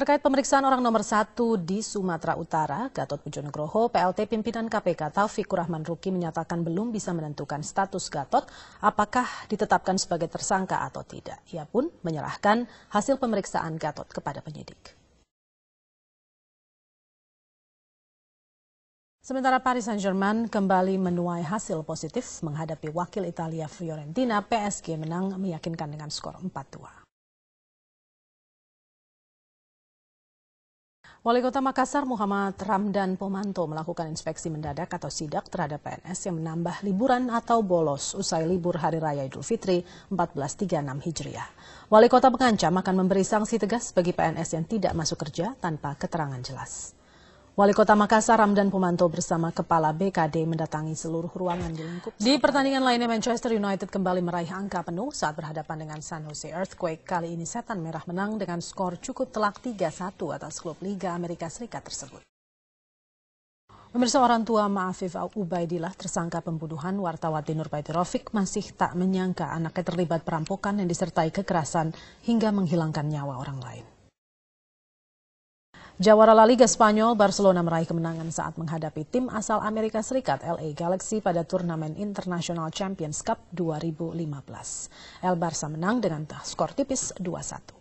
Terkait pemeriksaan orang nomor satu di Sumatera Utara, Gatot Pujo PLT pimpinan KPK Taufik Kurahman Ruki menyatakan belum bisa menentukan status Gatot apakah ditetapkan sebagai tersangka atau tidak. Ia pun menyerahkan hasil pemeriksaan Gatot kepada penyidik. Sementara Paris Saint-Germain kembali menuai hasil positif menghadapi wakil Italia Fiorentina, PSG menang meyakinkan dengan skor 4-2. Wali Kota Makassar Muhammad Ramdan Pomanto melakukan inspeksi mendadak atau sidak terhadap PNS yang menambah liburan atau bolos usai libur Hari Raya Idul Fitri 1436 Hijriah. Wali Kota mengancam akan memberi sanksi tegas bagi PNS yang tidak masuk kerja tanpa keterangan jelas. Wali Kota Makassar Ramdan Pumanto bersama Kepala BKD mendatangi seluruh ruangan di lingkup. Di pertandingan lainnya Manchester United kembali meraih angka penuh saat berhadapan dengan San Jose Earthquake. Kali ini Setan Merah menang dengan skor cukup telak 3-1 atas klub Liga Amerika Serikat tersebut. Pemirsa orang tua Ma'afif Ubaidillah tersangka pembunuhan wartawati Nurbaiti Rofik masih tak menyangka anaknya terlibat perampokan yang disertai kekerasan hingga menghilangkan nyawa orang lain. Jawara La Liga Spanyol, Barcelona meraih kemenangan saat menghadapi tim asal Amerika Serikat LA Galaxy pada turnamen International Champions Cup 2015. El Barca menang dengan skor tipis 2-1.